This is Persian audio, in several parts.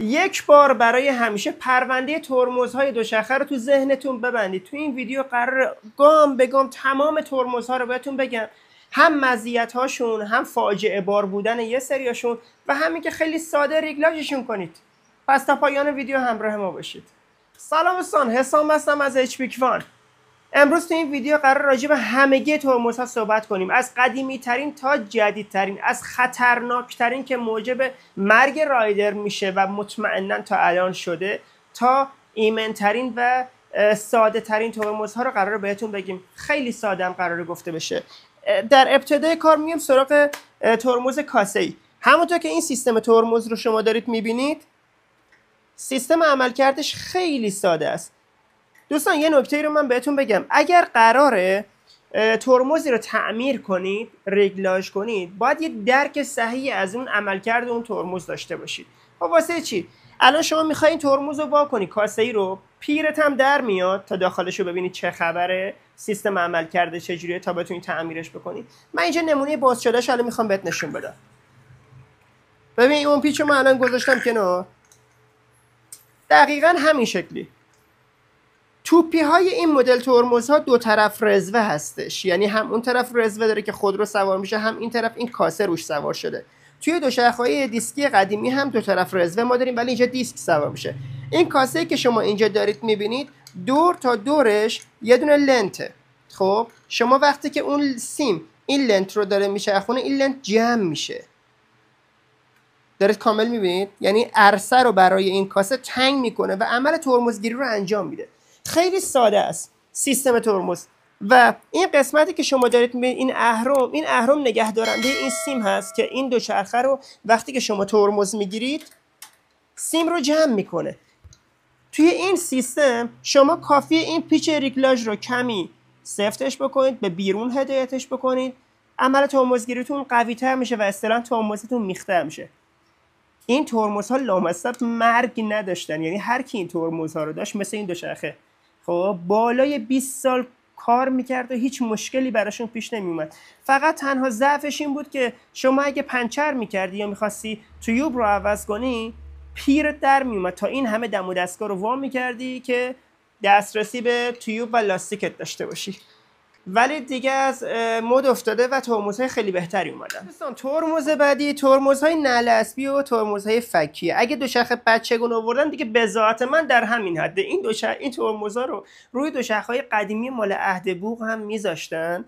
یک بار برای همیشه پرونده ترمزهای دوشخه رو تو ذهنتون ببندید تو این ویدیو قرار گام به گام تمام ترمزها رو بهتون بگم هم مزیت هاشون هم فاجعه بار بودن یه سریاشون و همین که خیلی ساده ریگلاجشون کنید پس تا پایان ویدیو همراه ما باشید سلام استان، حسام هستم از HP One امروز تو این ویدیو قرار راجع به همگی ترمزها صحبت کنیم از قدیمی ترین تا جدیدترین از خطرناک ترین که موجب مرگ رایدر میشه و مطمئنا تا الان شده تا ایمن ترین و ساده ترین ترمزها رو قرار بهتون بگیم خیلی ساده هم قرار گفته بشه در ابتدای کار میام سراغ ترمز کاسه ای همونطور که این سیستم ترمز رو شما دارید میبینید سیستم عملکردش خیلی ساده است دوستان یه نکته رو من بهتون بگم اگر قراره ترمزی رو تعمیر کنید رگلاژ کنید باید یه درک صحیح از اون عملکرد اون ترمز داشته باشید و خب، واسه چی الان شما میخواین ترمز رو کنی کاسه ای رو پیرت هم در میاد تا داخلش رو ببینید چه خبره سیستم عمل کرده چجوریه تا بتونید تعمیرش بکنید من اینجا نمونه باز شدهش الان میخوام بهت نشون بدم ببین اون پیچ رو الان گذاشتم کنار دقیقا همین شکلی توپی های این مدل ترمزها دو طرف رزوه هستش یعنی هم اون طرف رزوه داره که خودرو سوار میشه هم این طرف این کاسه روش سوار شده توی های دیسکی قدیمی هم دو طرف رزوه ما داریم ولی اینجا دیسک سوار میشه این کاسه که شما اینجا دارید میبینید دور تا دورش یه دونه لنته خب شما وقتی که اون سیم این لنت رو داره میشه خونه این لنت جمع میشه دارید کامل میبینید یعنی عرصه رو برای این کاسه تنگ میکنه و عمل ترمزگیری رو انجام میده خیلی ساده است سیستم ترمز و این قسمتی که شما دارید میبینید این اهرم این اهرم نگه این سیم هست که این دو چرخه رو وقتی که شما ترمز میگیرید سیم رو جمع میکنه توی این سیستم شما کافی این پیچ ریگلاژ رو کمی سفتش بکنید به بیرون هدایتش بکنید عمل ترمزگیریتون قوی تر میشه و اصطلاحا ترمزتون میخته میشه این ترمزها لامصب مرگ نداشتن یعنی هر کی این ترمزها رو داشت مثل این دوچرخه خب بالای 20 سال کار میکرد و هیچ مشکلی براشون پیش نمیومد فقط تنها ضعفش این بود که شما اگه پنچر میکردی یا میخواستی تیوب رو عوض کنی پیرت در میومد تا این همه دم و دستگاه رو وا میکردی که دسترسی به تیوب و لاستیکت داشته باشی ولی دیگه از مد افتاده و ترمزهای خیلی بهتری اومدن دوستان ترمز بعدی ترمزهای نلسبی و ترمزهای فکیه اگه دوچرخه بچگون آوردن دیگه به ذات من در همین حده این دوچرخه این ترمزها رو روی های قدیمی مال عهد بوق هم میذاشتن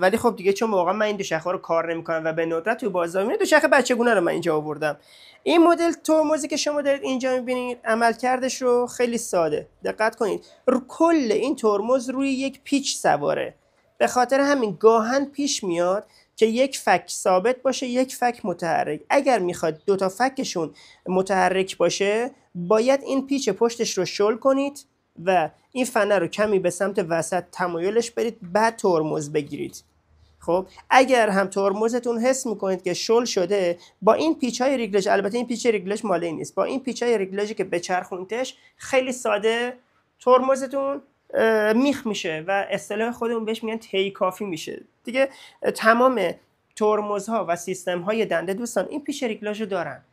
ولی خب دیگه چون واقعا من این ها رو کار نمیکنم و به ندرت تو بازار دو دوچرخه بچگونه رو من اینجا آوردم این مدل ترمزی که شما دارید اینجا میبینید عملکردش رو خیلی ساده دقت کنید کل این ترمز روی یک پیچ سواره به خاطر همین گاهن پیش میاد که یک فک ثابت باشه یک فک متحرک اگر میخواد دو تا فکشون متحرک باشه باید این پیچ پشتش رو شل کنید و این فنه رو کمی به سمت وسط تمایلش برید بعد ترمز بگیرید خب اگر هم ترمزتون حس میکنید که شل شده با این پیچ های ریگلش البته این پیچ ریگلش مالی نیست با این پیچ های ریگلشی که بچرخونتش خیلی ساده ترمزتون میخ میشه و اصطلاح خودمون بهش میگن تی کافی میشه دیگه تمام ترمزها و سیستم های دنده دوستان این پیچ رو دارن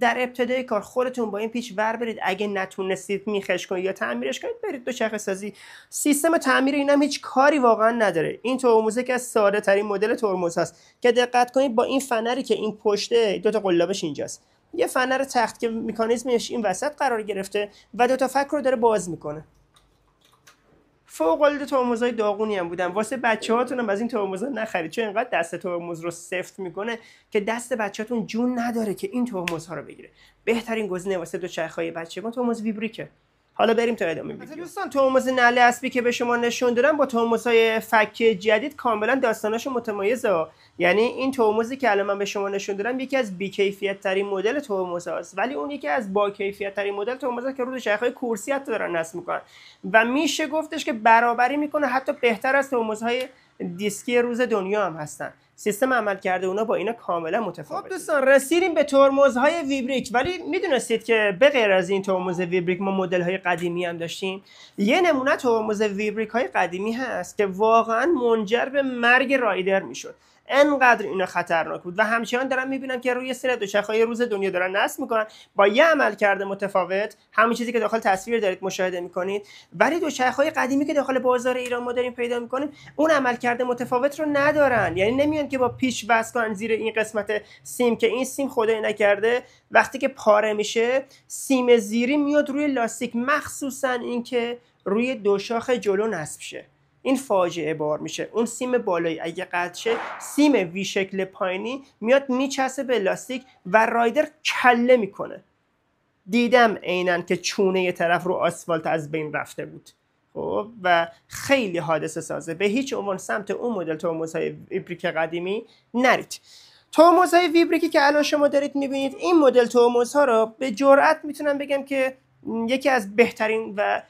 در ابتدای کار خودتون با این پیچ ور برید اگه نتونستید میخش کنید یا تعمیرش کنید برید دو چرخ سازی سیستم تعمیر این هم هیچ کاری واقعا نداره این ترمزه که از ساده ترین مدل ترمز هست که دقت کنید با این فنری که این پشته دو تا قلابش اینجاست یه فنر تخت که مکانیزمش این وسط قرار گرفته و دو تا فک رو داره باز میکنه فوق العاده های داغونی هم بودن واسه هاتون هم از این ترمزا نخرید چون انقدر دست ترمز رو سفت میکنه که دست هاتون جون نداره که این ترمزها رو بگیره بهترین گزینه واسه بچه بچه‌ها ترمز ویبریکه حالا بریم تا ادامه ویدیو دوستان ترمز نله اسبی که به شما نشون دادم با های فک جدید کاملا داستاناش متمایزه یعنی این توموزی که الان من به شما نشون دادم یکی از بیکیفیت ترین مدل ترمز است ولی اون یکی از با کیفیت ترین مدل ترمز که روز های کرسی حتی دارن نصب میکنن و میشه گفتش که برابری میکنه حتی بهتر از های دیسکی روز دنیا هم هستن سیستم عمل کرده اونا با اینا کاملا متفاوته خب دوستان رسیدیم به ترمزهای ویبریک ولی میدونستید که به غیر از این ترمز ویبریک ما مدل های قدیمی هم داشتیم یه نمونه ترمز ویبریک های قدیمی هست که واقعا منجر به مرگ رایدر میشد انقدر اینا خطرناک بود و همچنان دارن میبینم که روی سر های روز دنیا دارن نصب میکنن با یه عمل کرده متفاوت همین چیزی که داخل تصویر دارید مشاهده میکنید ولی های قدیمی که داخل بازار ایران ما داریم پیدا میکنیم اون عمل کرده متفاوت رو ندارن یعنی نمیان که با پیچ وصل کنن زیر این قسمت سیم که این سیم خدای نکرده وقتی که پاره میشه سیم زیری میاد روی لاستیک مخصوصا اینکه روی دوشاخ جلو نصب شه این فاجعه بار میشه اون سیم بالایی اگه قطع شه سیم وی شکل پایینی میاد میچسه به لاستیک و رایدر کله میکنه دیدم عینا که چونه یه طرف رو آسفالت از بین رفته بود و خیلی حادثه سازه به هیچ عنوان سمت اون مدل ترمز های ویبریک قدیمی نرید ترمز های ویبریکی که الان شما دارید میبینید این مدل ترمز ها رو به جرئت میتونم بگم که یکی از بهترین و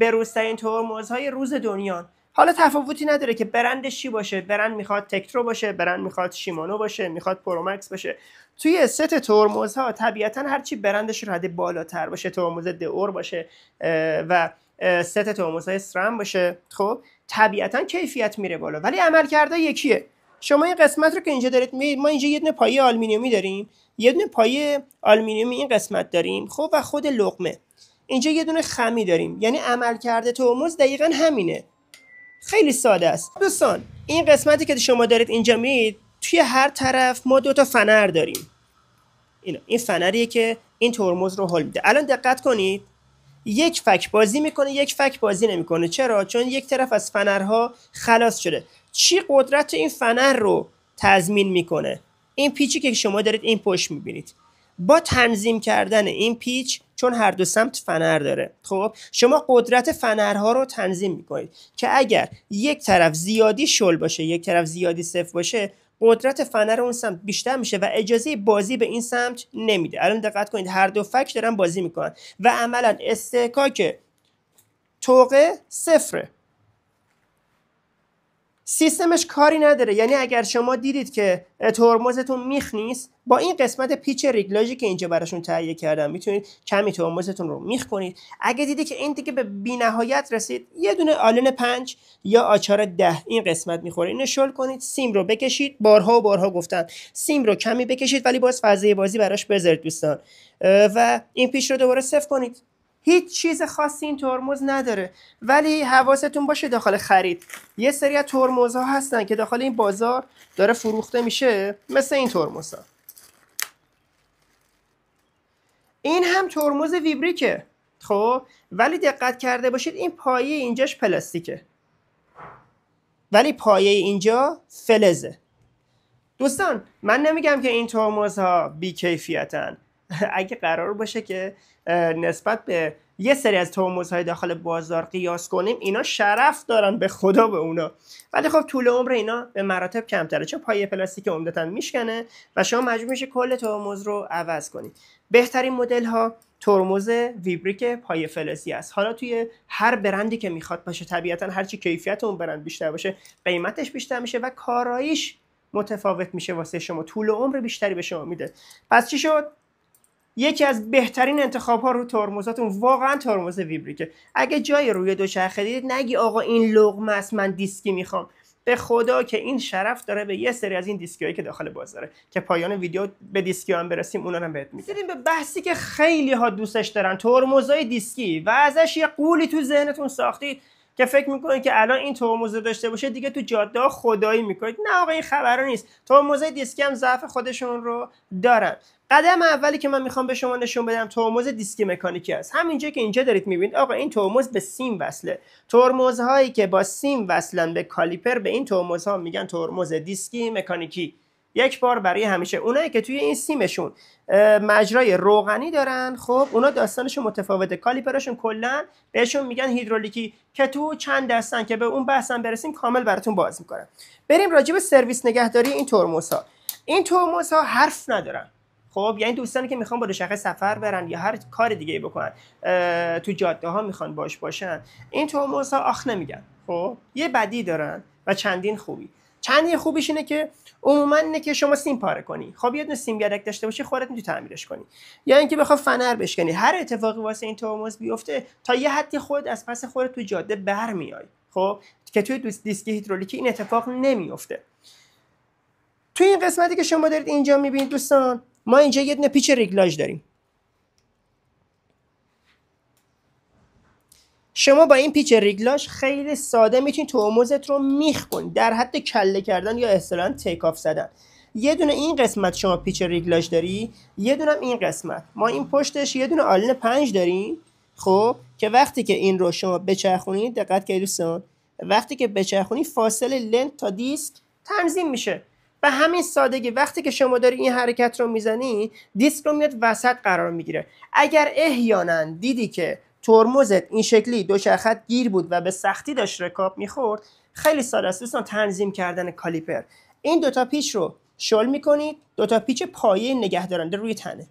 بروزترین ترمز های روز دنیا حالا تفاوتی نداره که برندش چی باشه برند میخواد تکترو باشه برند میخواد شیمانو باشه میخواد پرومکس باشه توی ست ترمزها طبیعتا هرچی برندش رده بالاتر باشه ترمز دئور باشه و ست های سرم باشه خب طبیعتا کیفیت میره بالا ولی کرده یکیه شما این قسمت رو که اینجا دارید می ما اینجا یه دونه پایه آلومینیومی داریم یه دونه پایه آلومینیومی این قسمت داریم خب و خود لقمه اینجا یه دونه خمی داریم یعنی عمل کرده ترمز دقیقا همینه خیلی ساده است دوستان این قسمتی که شما دارید اینجا میید توی هر طرف ما دو تا فنر داریم این فنریه که این ترمز رو حل میده الان دقت کنید یک فک بازی میکنه یک فک بازی نمیکنه چرا چون یک طرف از فنرها خلاص شده چی قدرت این فنر رو تضمین میکنه این پیچی که شما دارید این پشت میبینید با تنظیم کردن این پیچ چون هر دو سمت فنر داره خب شما قدرت فنرها رو تنظیم میکنید که اگر یک طرف زیادی شل باشه یک طرف زیادی صفر باشه قدرت فنر اون سمت بیشتر میشه و اجازه بازی به این سمت نمیده الان دقت کنید هر دو فک دارن بازی میکنن و عملا استحکاک توقه صفره سیستمش کاری نداره یعنی اگر شما دیدید که ترمزتون میخ نیست با این قسمت پیچ ریگلاژی که اینجا براشون تهیه کردم میتونید کمی ترمزتون رو میخ کنید اگه دیدید که این دیگه به بینهایت رسید یه دونه آلن 5 یا آچار ده این قسمت میخوره اینو شل کنید سیم رو بکشید بارها و بارها گفتم سیم رو کمی بکشید ولی باز فضای بازی براش بذارید دوستان و این پیچ رو دوباره صفر کنید هیچ چیز خاصی این ترمز نداره ولی حواستون باشه داخل خرید یه سری از ترمزها هستن که داخل این بازار داره فروخته میشه مثل این ترمزها این هم ترمز ویبریکه خب ولی دقت کرده باشید این پایه اینجاش پلاستیکه ولی پایه اینجا فلزه دوستان من نمیگم که این ترمزها کیفیتن اگه قرار باشه که نسبت به یه سری از ترمز های داخل بازار قیاس کنیم اینا شرف دارن به خدا به اونا ولی خب طول عمر اینا به مراتب کمتره چون پایه پلاستیک عمدتا میشکنه و شما مجبور میشه کل ترمز رو عوض کنید بهترین مدل ها ترمز ویبریک پای فلزی است حالا توی هر برندی که میخواد باشه طبیعتا هرچی کیفیت اون برند بیشتر باشه قیمتش بیشتر میشه و کاراییش متفاوت میشه واسه شما طول عمر بیشتری به شما میده پس چی شد یکی از بهترین انتخاب ها رو ترمزاتون واقعا ترمز ویبریکه اگه جای روی دوچرخه دیدید نگی آقا این لغمه است من دیسکی میخوام به خدا که این شرف داره به یه سری از این دیسکیایی که داخل بازاره که پایان ویدیو به دیسکی هم برسیم اونا هم بهت میگم به بحثی که خیلی ها دوستش دارن ترمزای دیسکی و ازش یه قولی تو ذهنتون ساختید که فکر میکنید که الان این ترمز داشته باشه دیگه تو جاده خدایی میکنید نه آقا این خبرو نیست ترمزای دیسکی هم ضعف خودشون رو دارن قدم اولی که من میخوام به شما نشون بدم ترمز دیسکی مکانیکی هست همینجا که اینجا دارید میبینید آقا این ترمز به سیم وصله ترمزهایی که با سیم وصلن به کالیپر به این ترمزها میگن ترمز دیسکی مکانیکی یک بار برای همیشه اونایی که توی این سیمشون مجرای روغنی دارن خب اونا داستانشون متفاوته کالیپرشون کلا بهشون میگن هیدرولیکی که تو چند دستن که به اون بحثا برسیم کامل براتون باز میکنم بریم راجع به سرویس نگهداری این ترمزها این ترمزها حرف ندارن خب یعنی دوستانی که میخوان با دوچرخه سفر برن یا هر کار دیگه بکنن تو جاده ها میخوان باش باشن این ترمز ها آخ نمیگن خب یه بدی دارن و چندین خوبی چندین خوبیش اینه که عموما اینه که شما سیم پاره کنی خب یه دونه سیم گرک داشته باشی خودت میتونی تعمیرش کنی یا یعنی اینکه بخوای فنر بشکنی هر اتفاقی واسه این ترمز بیفته تا یه حدی خود از پس خودت تو جاده برمیای خب که توی دیسک هیدرولیکی این اتفاق نمیفته توی این قسمتی که شما دارید اینجا میبینید دوستان ما اینجا یه دونه پیچ ریگلاژ داریم شما با این پیچ ریگلاش خیلی ساده میتونید ترمزت رو میخ در حد کله کردن یا اصطلاحا تیک آف زدن یه دونه این قسمت شما پیچ ریگلاژ داری یه دونه این قسمت ما این پشتش یه دونه آلین پنج داریم خب که وقتی که این رو شما بچرخونید دقت کنید دوستان وقتی که بچرخونی فاصله لنت تا دیسک تنظیم میشه به همین سادگی وقتی که شما داری این حرکت رو میزنی دیسک رو میاد وسط قرار میگیره اگر احیانا دیدی که ترمزت این شکلی شرخت گیر بود و به سختی داشت رکاب میخورد خیلی ساده است دوستان تنظیم کردن کالیپر این دوتا پیچ رو شل میکنید دوتا پیچ پایه نگهدارنده روی تنه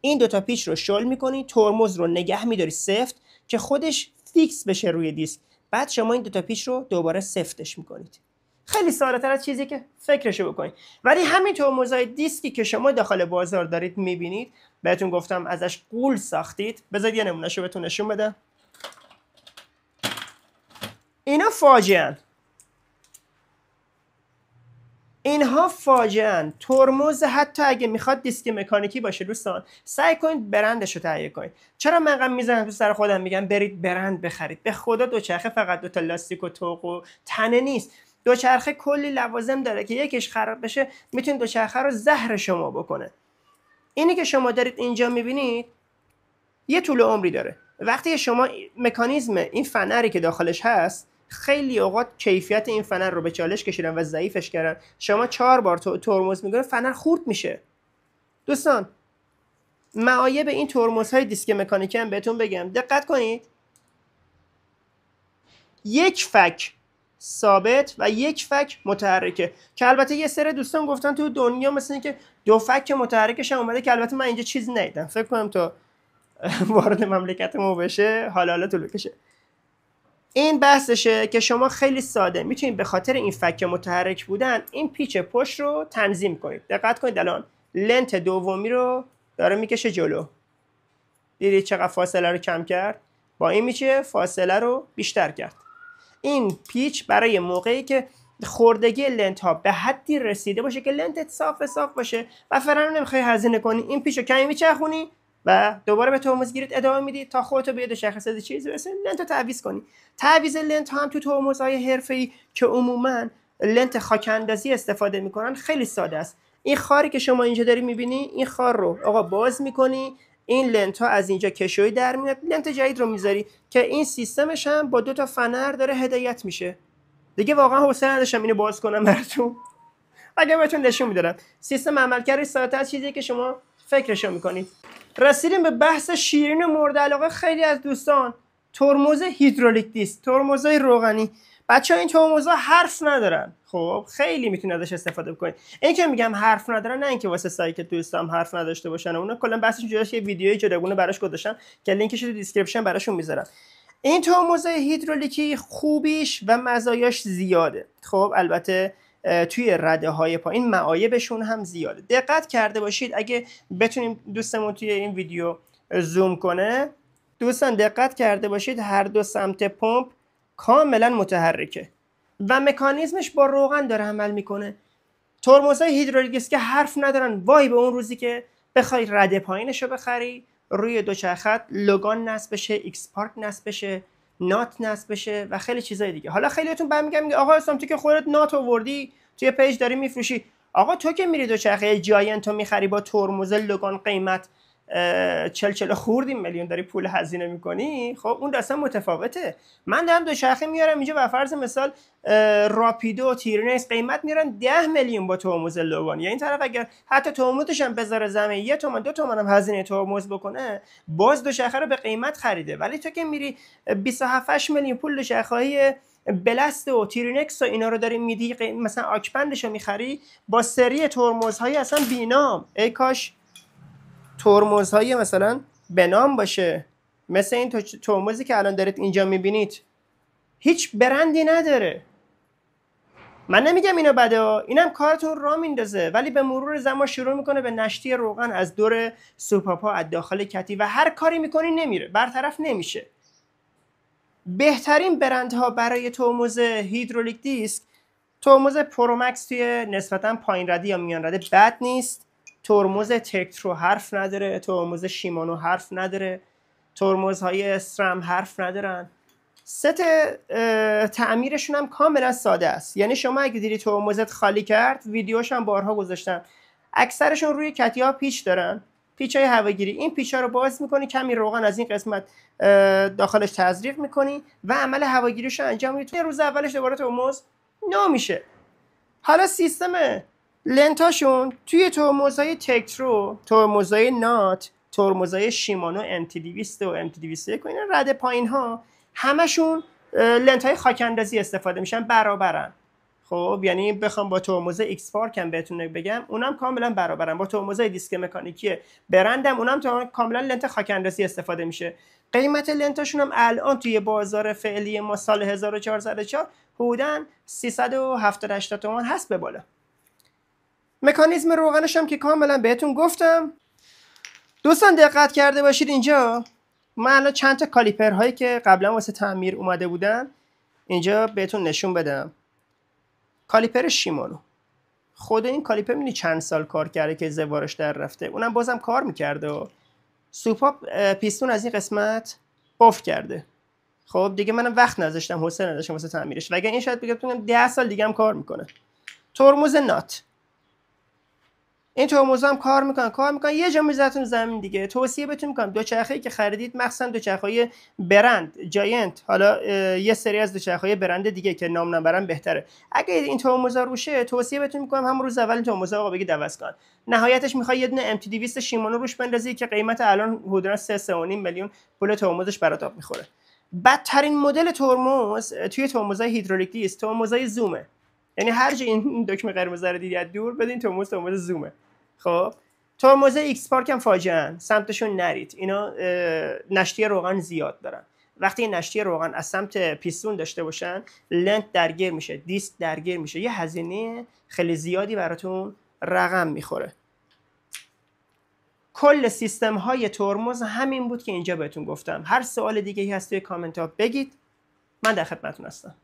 این دوتا پیچ رو شل میکنید ترمز رو نگه میداری سفت که خودش فیکس بشه روی دیسک بعد شما این دوتا پیچ رو دوباره سفتش میکنید خیلی ساده تر از چیزی که فکرشو بکنید ولی همین های دیسکی که شما داخل بازار دارید میبینید بهتون گفتم ازش قول ساختید بذارید یه نمونهشو بهتون نشون بدم اینا فاجعه اینها فاجعه ترمز حتی اگه میخواد دیسک مکانیکی باشه دوستان سعی کنید برندش رو تهیه کنید چرا من قم میزنم تو سر خودم میگم برید برند بخرید به خدا دوچرخه فقط دو تا لاستیک و توق و تنه نیست دوچرخه کلی لوازم داره که یکیش خراب بشه میتونه دوچرخه رو زهر شما بکنه اینی که شما دارید اینجا میبینید یه طول عمری داره وقتی شما مکانیزم این فنری که داخلش هست خیلی اوقات کیفیت این فنر رو به چالش کشیدن و ضعیفش کردن شما چهار بار ترمز میگیره فنر خورد میشه دوستان معایب این ترمز های دیسک مکانیکی هم بهتون بگم دقت کنید یک فک ثابت و یک فک متحرکه که البته یه سر دوستان گفتن تو دنیا مثل اینکه دو فک متحرکش هم اومده که البته من اینجا چیز ندیدم فکر کنم تا وارد مملکت ما بشه حالا حالا طول بکشه این بحثشه که شما خیلی ساده میتونید به خاطر این فک متحرک بودن این پیچ پشت رو تنظیم کنید دقت کنید الان لنت دومی رو داره میکشه جلو دیدید چقدر فاصله رو کم کرد با این میچه فاصله رو بیشتر کرد این پیچ برای موقعی که خوردگی لنت ها به حدی رسیده باشه که لنتت صاف صاف باشه و فرن نمیخوای هزینه کنی این رو کمی میچرخونی و دوباره به گیرید ادامه میدی تا خودتو به یه شخص از چیز برسه لنت رو تعویز کنی تعویز لنت ها هم تو حرفه ای که عموما لنت خاکاندازی استفاده میکنن خیلی ساده است این خاری که شما اینجا داری میبینی این خار رو آقا باز میکنی این لنت ها از اینجا کشوی در میاد لنت جدید رو میذاری که این سیستمش هم با دو تا فنر داره هدایت میشه دیگه واقعا حوصله نداشتم اینو باز کنم براتون اگه بهتون نشون میدارم سیستم عملکردی ساعت از چیزی که شما فکرشو میکنید رسیدیم به بحث شیرین و مورد علاقه خیلی از دوستان ترمز هیدرولیک دیست ترمزهای روغنی بچه ها این تو حرف ندارن خب خیلی میتونید ازش استفاده بکنید این که میگم حرف ندارن نه اینکه واسه سایت دوستم حرف نداشته باشن اونا کلا بحثش جوش یه ویدیوی جداگونه براش گذاشتم که لینکش رو دیسکریپشن براشون میذارم این ترمز هیدرولیکی خوبیش و مزایاش زیاده خب البته توی رده های پایین معایبشون هم زیاده دقت کرده باشید اگه بتونیم دوستمون توی این ویدیو زوم کنه دوستان دقت کرده باشید هر دو سمت پمپ کاملا متحرکه و مکانیزمش با روغن داره عمل میکنه ترمزهای هیدرولیکس که حرف ندارن وای به اون روزی که بخوای رده پایینش رو بخری روی دوچرخت لگان نصب بشه ایکس پارک نصب بشه نات نصب بشه و خیلی چیزای دیگه حالا خیلیتون بهم میگم میگه آقا اسلام تو که خودت نات آوردی توی پیج داری میفروشی آقا تو که میری دوچرخه جاینتو میخری با ترمز لگان قیمت چل چل خوردیم میلیون داری پول هزینه میکنی خب اون اصلا متفاوته من دارم شرخه میارم اینجا و فرض مثال راپیدو تیرینکس قیمت میرن ده میلیون با ترمز لوان یا یعنی این طرف اگر حتی ترمزش هم بذاره زمین یه تومن دو تومن هم هزینه ترمز بکنه باز دو شرخه رو به قیمت خریده ولی تو که میری 27 میلیون پول های بلست و تیرینکس و اینا رو داری میدی مثلا آکپندش رو میخری با سری ترمزهای اصلا بینام ای کاش های مثلا به نام باشه مثل این ترمزی که الان دارید اینجا میبینید هیچ برندی نداره من نمیگم اینو بده اینم کارتون را میندازه ولی به مرور زمان شروع میکنه به نشتی روغن از دور سوپاپا از داخل کتی و هر کاری میکنی نمیره برطرف نمیشه بهترین برندها برای ترمز هیدرولیک دیسک ترمز پرومکس توی نسبتا پایین رده یا میان رده بد نیست ترمز تکترو حرف نداره ترمز شیمانو حرف نداره های اسرم حرف ندارن ست تعمیرشون هم کاملا ساده است یعنی شما اگه دیدی ترمزت خالی کرد ویدیوش هم بارها گذاشتم اکثرشون روی ها پیچ دارن پیچ های هواگیری این پیچ ها رو باز میکنی کمی روغن از این قسمت داخلش تزریق میکنی و عمل هواگیریش رو انجام میدی روز اولش دوباره ترمز میشه. حالا سیستم لنتاشون توی ترمزهای تکترو ترمزهای نات ترمزهای شیمانو MT200 و MT201 و اینا رد پایین ها همشون لنت های خاکندازی استفاده میشن برابرن خب یعنی بخوام با ترمز ایکس پارک هم بهتون بگم اونم کاملا برابرن با ترمز دیسک مکانیکی برندم اونم کاملا لنت خاکندازی استفاده میشه قیمت لنتاشون هم الان توی بازار فعلی ما سال 1404 حدوداً 370 تومان هست به بالا مکانیزم روغنش هم که کاملا بهتون گفتم دوستان دقت کرده باشید اینجا من الان چند تا کالیپر هایی که قبلا واسه تعمیر اومده بودن اینجا بهتون نشون بدم کالیپر شیمانو خود این کالیپر میدونی چند سال کار کرده که زوارش در رفته اونم بازم کار میکرده و سوپا پیستون از این قسمت قفل کرده خب دیگه منم وقت نذاشتم حوصله نداشتم واسه تعمیرش وگرنه این شاید بگم 10 سال دیگه هم کار میکنه ترمز نات این ترمز هم کار میکنن کار میکنن یه جا میذارتون زمین دیگه توصیه بهتون میکنم چرخه‌ای که خریدید دو دوچرخه‌های برند جاینت حالا یه سری از دو دوچرخه‌های برند دیگه که نام نبرن بهتره اگه این ترمزا روشه توصیه بهتون میکنم هم روز اول این ترمزا رو بگید دوست کن نهایتش میخوای یه دونه ام تی 200 شیمانو روش بندازی که قیمت الان حدودا 3 3.5 میلیون پول ترمزش برات آب میخوره بدترین مدل ترمز توی ترمزای هیدرولیکی است ترمزای زومه یعنی هر جا این دکمه قرمز رو دیدی از دور بدین ترمز ترمز زومه خب ترمز ایکس پارک هم فاجعه سمتشون نرید اینا نشتی روغن زیاد دارن وقتی نشتی روغن از سمت پیستون داشته باشن لنت درگیر میشه دیسک درگیر میشه یه هزینه خیلی زیادی براتون رقم میخوره کل سیستم های ترمز همین بود که اینجا بهتون گفتم هر سوال دیگه ای هست توی کامنت ها بگید من در خدمتتون هستم